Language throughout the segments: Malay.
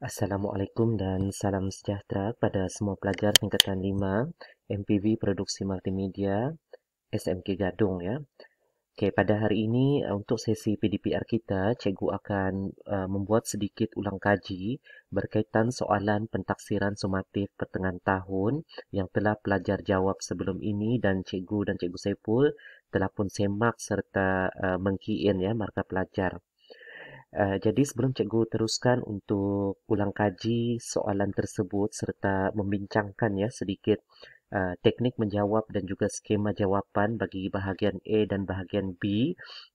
Assalamualaikum dan salam sejahtera kepada semua pelajar tingkatan 5 MPV Produksi Multimedia SMK Gadung ya. Okey, pada hari ini uh, untuk sesi PDPR kita, cikgu akan uh, membuat sedikit ulang kaji berkaitan soalan pentaksiran sumatif pertengahan tahun yang telah pelajar jawab sebelum ini dan cikgu dan cikgu Saiful telah pun semak serta uh, mengkiin ya markah pelajar. Uh, jadi sebelum cikgu teruskan untuk ulang kaji soalan tersebut serta membincangkan ya sedikit uh, teknik menjawab dan juga skema jawapan bagi bahagian A dan bahagian B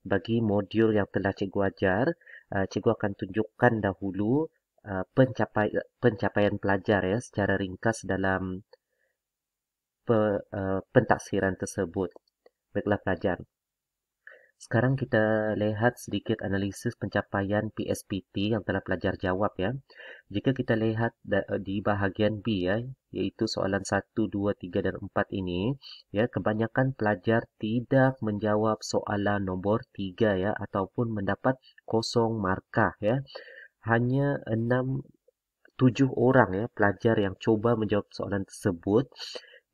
bagi modul yang telah cikgu ajar, uh, cikgu akan tunjukkan dahulu uh, pencapai pencapaian pelajar ya secara ringkas dalam pe, uh, pentaksiran tersebut. Baiklah pelajar. Sekarang kita lihat sedikit analisis pencapaian PSPT yang telah pelajar jawab ya. Jika kita lihat eh, di bahagian B ya, iaitu soalan 1, 2, 3 dan 4 ini, ya kebanyakan pelajar tidak menjawab soalan nombor 3 ya ataupun mendapat kosong markah ya. Hanya 6 7 orang ya pelajar yang cuba menjawab soalan tersebut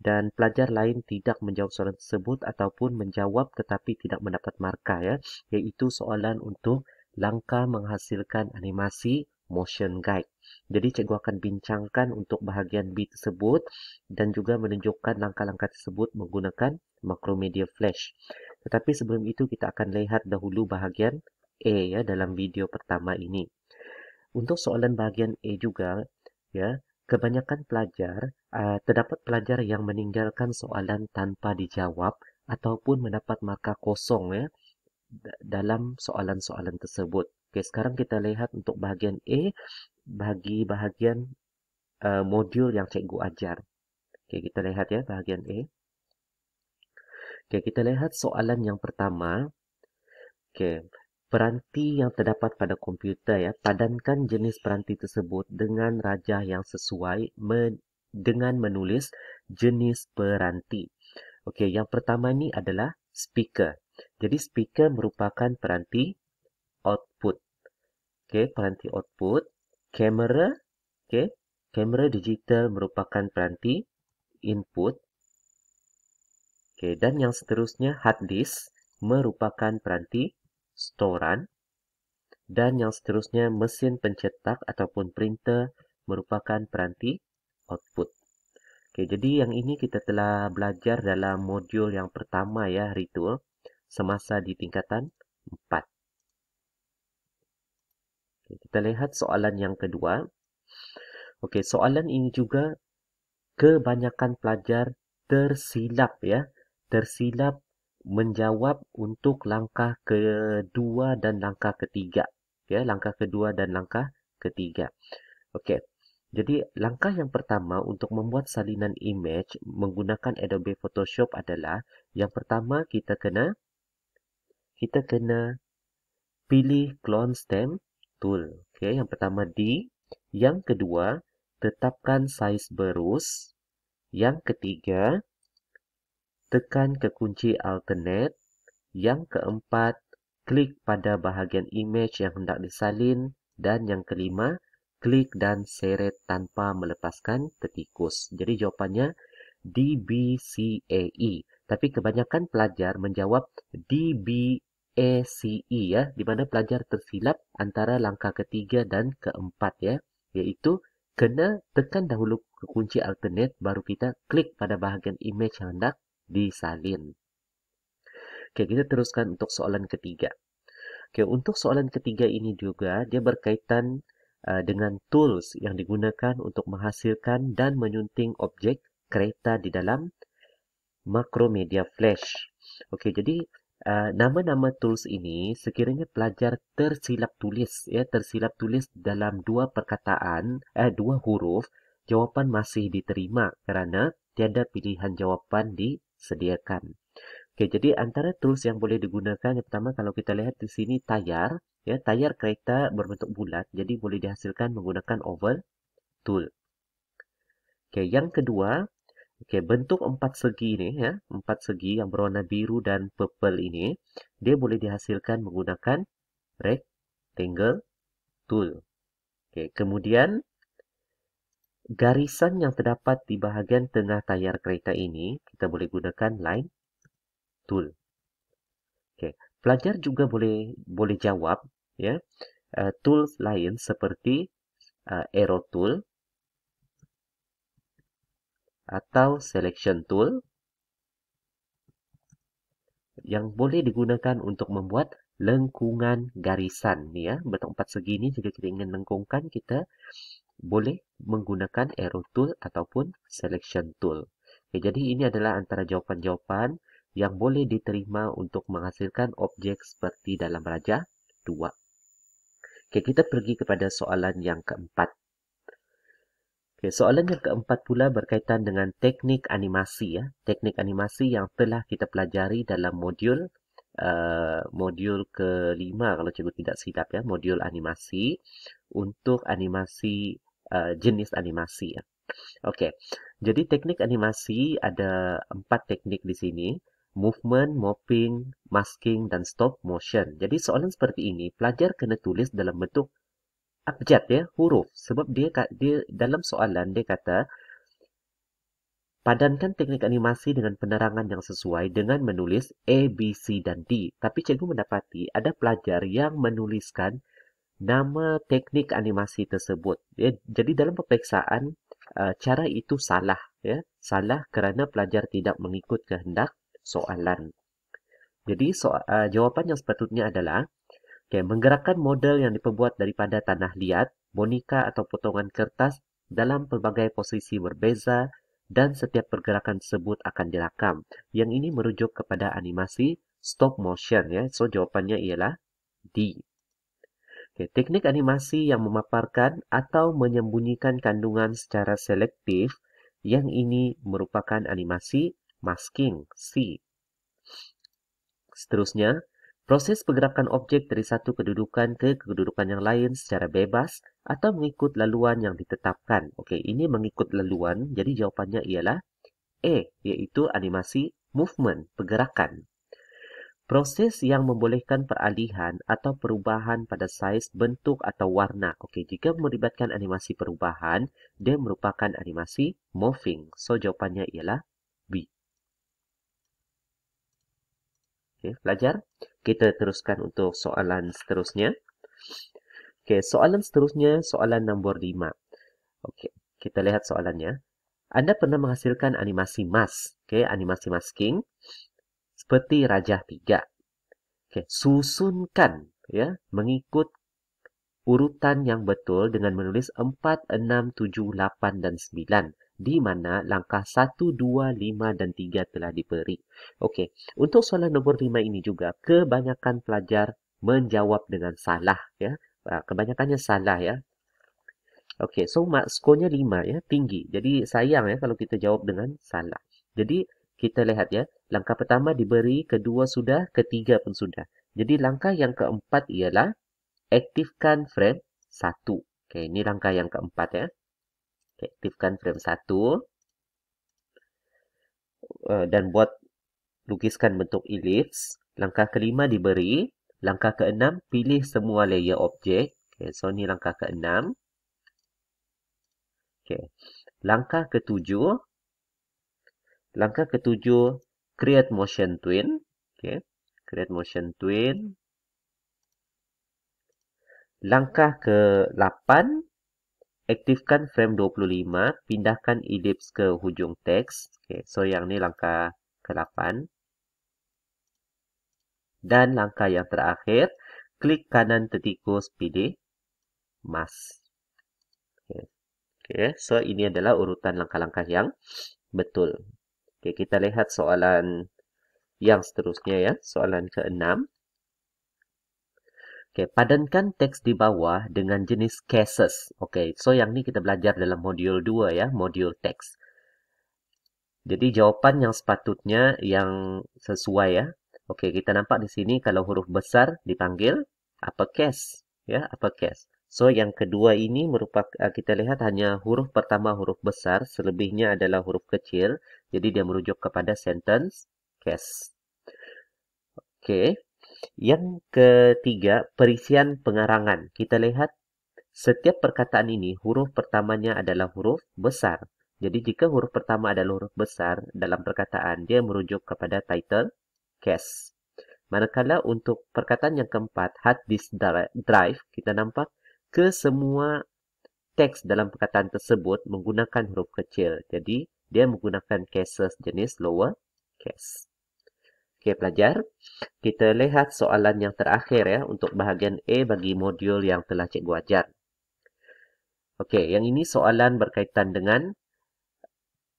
dan pelajar lain tidak menjawab soalan tersebut ataupun menjawab tetapi tidak mendapat markah ya iaitu soalan untuk langkah menghasilkan animasi motion guide. Jadi cikgu akan bincangkan untuk bahagian B tersebut dan juga menunjukkan langkah-langkah tersebut menggunakan macromedia flash. Tetapi sebelum itu kita akan lihat dahulu bahagian A ya dalam video pertama ini. Untuk soalan bahagian A juga ya Kebanyakan pelajar, uh, terdapat pelajar yang meninggalkan soalan tanpa dijawab ataupun mendapat markah kosong ya dalam soalan-soalan tersebut. Oke, sekarang kita lihat untuk bahagian A bagi bahagian uh, modul yang cikgu ajar. Oke, kita lihat ya bahagian A. Oke, kita lihat soalan yang pertama. Oke, peranti yang terdapat pada komputer ya padankan jenis peranti tersebut dengan rajah yang sesuai men- dengan menulis jenis peranti. Okey, yang pertama ni adalah speaker. Jadi speaker merupakan peranti output. Okey, peranti output. Kamera, okey, kamera digital merupakan peranti input. Okey, dan yang seterusnya hard disk merupakan peranti storan, dan yang seterusnya mesin pencetak ataupun printer merupakan peranti output. Okay, jadi yang ini kita telah belajar dalam modul yang pertama ya ritual semasa di tingkatan 4. Okay, kita lihat soalan yang kedua. Okay, soalan ini juga kebanyakan pelajar tersilap ya, tersilap menjawab untuk langkah kedua dan langkah ketiga. Ya, langkah kedua dan langkah ketiga. Okey. Jadi langkah yang pertama untuk membuat salinan image menggunakan Adobe Photoshop adalah yang pertama kita kena kita kena pilih clone stamp tool. Okey, yang pertama di, yang kedua tetapkan size berus, yang ketiga tekan ke kunci alternate. Yang keempat, klik pada bahagian image yang hendak disalin. Dan yang kelima, klik dan seret tanpa melepaskan petikus. Jadi jawapannya D B C DBCAE. Tapi kebanyakan pelajar menjawab D B C DBACE ya, di mana pelajar tersilap antara langkah ketiga dan keempat ya, iaitu kena tekan dahulu kunci alternate baru kita klik pada bahagian image yang hendak disalin. Oke, kita teruskan untuk soalan ketiga. Oke, untuk soalan ketiga ini juga dia berkaitan uh, dengan tools yang digunakan untuk menghasilkan dan menyunting objek kereta di dalam makromedia flash. Oke, jadi eh, nama-nama uh, tools ini sekiranya pelajar tersilap tulis ya, tersilap tulis dalam dua perkataan eh dua huruf, jawapan masih diterima kerana tiada pilihan jawapan di sediakan. Oke, jadi antara tools yang boleh digunakan yang pertama kalau kita lihat di sini tayar, ya tayar kereta berbentuk bulat, jadi boleh dihasilkan menggunakan oval tool. Oke, yang kedua, oke bentuk empat segi ini, ya empat segi yang berwarna biru dan purple ini, dia boleh dihasilkan menggunakan rectangle tool. Oke, kemudian garisan yang terdapat di bahagian tengah tayar kereta ini, kita boleh gunakan line tool. Okay. Pelajar juga boleh boleh jawab ya yeah, uh, tools lain seperti uh, arrow tool atau selection tool yang boleh digunakan untuk membuat lengkungan garisan ni ya bertempat segini jika kita ingin lengkungkan kita boleh menggunakan arrow tool ataupun selection tool. Okay, jadi ini adalah antara jawapan-jawapan yang boleh diterima untuk menghasilkan objek seperti dalam Raja 2. Okay, kita pergi kepada soalan yang keempat. Okay, soalan yang keempat pula berkaitan dengan teknik animasi. ya, Teknik animasi yang telah kita pelajari dalam modul Uh, modul kelima kalau cikgu tidak silap ya modul animasi untuk animasi Uh, jenis animasi. Ya. Oke, jadi teknik animasi ada empat teknik di sini. Movement, mopping, masking, dan stop motion. Jadi soalan seperti ini, pelajar kena tulis dalam bentuk abjad ya, huruf. Sebab dia, dia dalam soalan dia kata, padankan teknik animasi dengan penerangan yang sesuai dengan menulis A, B, C, dan D. Tapi cikgu mendapati ada pelajar yang menuliskan nama teknik animasi tersebut. Ya, jadi dalam peperiksaan uh, cara itu salah, ya. Salah kerana pelajar tidak mengikut kehendak soalan. Jadi so, uh, jawapan yang sepatutnya adalah okay, menggerakkan model yang diperbuat daripada tanah liat, boneka atau potongan kertas dalam pelbagai posisi berbeza dan setiap pergerakan tersebut akan dirakam. Yang ini merujuk kepada animasi stop motion ya. So jawapannya ialah D. Okay, teknik animasi yang memaparkan atau menyembunyikan kandungan secara selektif yang ini merupakan animasi masking C. Seterusnya, proses pergerakan objek dari satu kedudukan ke kedudukan yang lain secara bebas atau mengikut laluan yang ditetapkan. Okey, ini mengikut laluan, jadi jawapannya ialah E, iaitu animasi movement, pergerakan. Proses yang membolehkan peralihan atau perubahan pada saiz, bentuk atau warna. Okey, jika melibatkan animasi perubahan, dia merupakan animasi morphing. So, jawapannya ialah B. Okey, pelajar. Kita teruskan untuk soalan seterusnya. Okey, soalan seterusnya soalan nombor 5. Okey, kita lihat soalannya. Anda pernah menghasilkan animasi mask. Okey, animasi masking seperti Raja Tiga. Okay. Susunkan ya, mengikut urutan yang betul dengan menulis 4, 6, 7, 8 dan 9 di mana langkah 1, 2, 5 dan 3 telah diberi. Okey, untuk soalan nombor 5 ini juga kebanyakan pelajar menjawab dengan salah ya. Ah, kebanyakannya salah ya. Okey, so mark skornya 5 ya, tinggi. Jadi sayang ya kalau kita jawab dengan salah. Jadi kita lihat ya, Langkah pertama diberi, kedua sudah, ketiga pun sudah. Jadi langkah yang keempat ialah aktifkan frame 1. Okey, ini langkah yang keempat ya. Okay, aktifkan frame 1. Uh, eh, dan buat lukiskan bentuk ellipse. Langkah kelima diberi. Langkah keenam pilih semua layer objek. Okey, so ini langkah keenam. Okey. Langkah ketujuh. Langkah ketujuh create motion twin okay create motion twin langkah ke 8 aktifkan frame 25 pindahkan ellipse ke hujung teks okay so yang ni langkah ke 8 dan langkah yang terakhir klik kanan tetikus pilih mask okay. okay so ini adalah urutan langkah-langkah yang betul Okay kita lihat soalan yang seterusnya ya, soalan ke-6. Okey, padankan teks di bawah dengan jenis cases. Okay so yang ni kita belajar dalam modul 2 ya, modul teks. Jadi jawapan yang sepatutnya yang sesuai ya. Okay kita nampak di sini kalau huruf besar dipanggil apa case ya, apa case. So yang kedua ini merupakan eh, kita lihat hanya huruf pertama huruf besar, selebihnya adalah huruf kecil. Jadi dia merujuk kepada sentence case. Okey. Yang ketiga, perisian pengarangan. Kita lihat setiap perkataan ini huruf pertamanya adalah huruf besar. Jadi jika huruf pertama adalah huruf besar dalam perkataan, dia merujuk kepada title case. Manakala untuk perkataan yang keempat, hard disk drive, kita nampak ke semua teks dalam perkataan tersebut menggunakan huruf kecil. Jadi, dia menggunakan cases jenis lower case. Okey, pelajar. Kita lihat soalan yang terakhir ya untuk bahagian A bagi modul yang telah cikgu ajar. Okey, yang ini soalan berkaitan dengan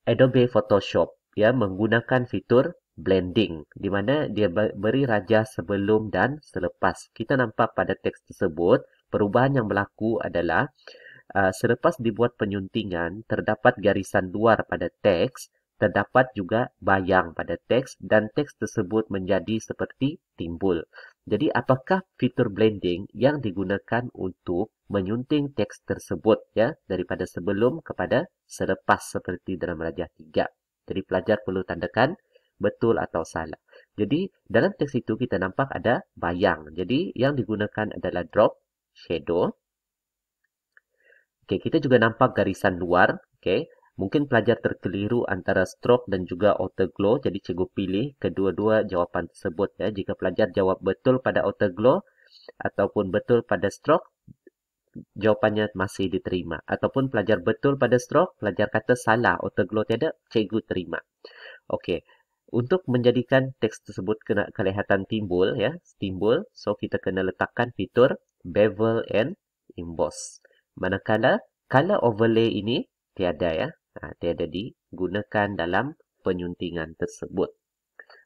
Adobe Photoshop ya menggunakan fitur blending di mana dia beri raja sebelum dan selepas. Kita nampak pada teks tersebut Perubahan yang berlaku adalah uh, selepas dibuat penyuntingan terdapat garisan luar pada teks, terdapat juga bayang pada teks dan teks tersebut menjadi seperti timbul. Jadi apakah fitur blending yang digunakan untuk menyunting teks tersebut ya daripada sebelum kepada selepas seperti dalam rajah 3. Jadi pelajar perlu tandakan betul atau salah. Jadi dalam teks itu kita nampak ada bayang. Jadi yang digunakan adalah drop shadow. Okay, kita juga nampak garisan luar. Okay, mungkin pelajar terkeliru antara stroke dan juga outer glow. Jadi, cikgu pilih kedua-dua jawapan tersebut. Ya. Jika pelajar jawab betul pada outer glow ataupun betul pada stroke, jawapannya masih diterima. Ataupun pelajar betul pada stroke, pelajar kata salah, outer glow tidak, cikgu terima. Oke, untuk menjadikan teks tersebut kena kelihatan timbul, ya, timbul, so kita kena letakkan fitur bevel and emboss. Manakala color overlay ini tiada ya. Ha, tiada digunakan dalam penyuntingan tersebut.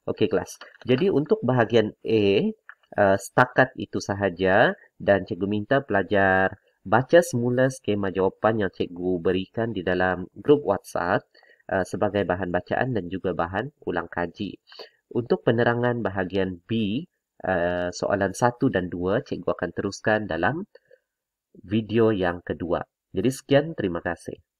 Okey kelas. Jadi untuk bahagian A uh, setakat itu sahaja dan cikgu minta pelajar baca semula skema jawapan yang cikgu berikan di dalam grup WhatsApp uh, sebagai bahan bacaan dan juga bahan ulang kaji. Untuk penerangan bahagian B, Eh, soalan satu dan dua, cikgu akan teruskan dalam video yang kedua. Jadi sekian terima kasih.